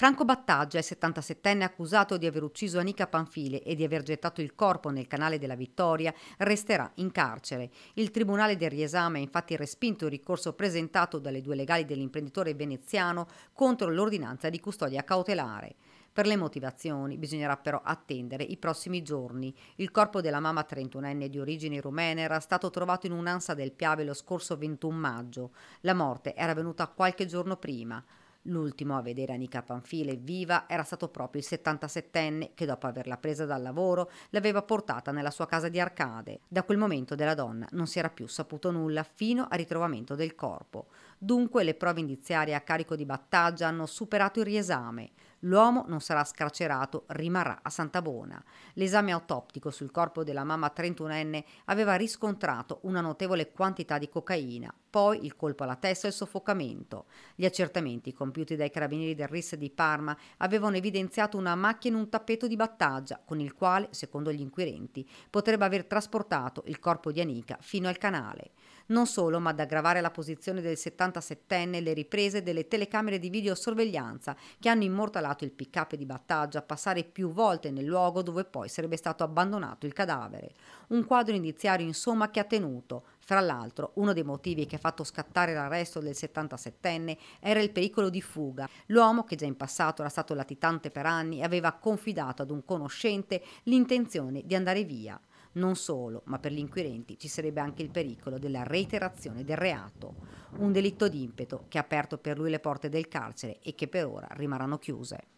Franco Battaggia il 77enne accusato di aver ucciso Anica Panfile e di aver gettato il corpo nel canale della Vittoria, resterà in carcere. Il Tribunale del riesame ha infatti respinto il ricorso presentato dalle due legali dell'imprenditore veneziano contro l'ordinanza di custodia cautelare. Per le motivazioni bisognerà però attendere i prossimi giorni. Il corpo della mamma 31enne di origini rumene era stato trovato in un'ansa del Piave lo scorso 21 maggio. La morte era avvenuta qualche giorno prima. L'ultimo a vedere Anika Panfile viva era stato proprio il 77enne che dopo averla presa dal lavoro l'aveva portata nella sua casa di Arcade. Da quel momento della donna non si era più saputo nulla fino al ritrovamento del corpo. Dunque le prove indiziarie a carico di Battaggia hanno superato il riesame. L'uomo non sarà scarcerato, rimarrà a Santa Bona. L'esame autoptico sul corpo della mamma 31enne aveva riscontrato una notevole quantità di cocaina, poi il colpo alla testa e il soffocamento. Gli accertamenti compiuti dai carabinieri del RIS di Parma avevano evidenziato una macchia in un tappeto di battaglia, con il quale, secondo gli inquirenti, potrebbe aver trasportato il corpo di Anica fino al canale. Non solo, ma ad aggravare la posizione del 77enne le riprese delle telecamere di videosorveglianza che hanno immortalato il pick-up di Battaggia, passare più volte nel luogo dove poi sarebbe stato abbandonato il cadavere. Un quadro indiziario insomma che ha tenuto, fra l'altro, uno dei motivi che ha fatto scattare l'arresto del 77enne era il pericolo di fuga. L'uomo, che già in passato era stato latitante per anni, aveva confidato ad un conoscente l'intenzione di andare via. Non solo, ma per gli inquirenti ci sarebbe anche il pericolo della reiterazione del reato, un delitto d'impeto che ha aperto per lui le porte del carcere e che per ora rimarranno chiuse.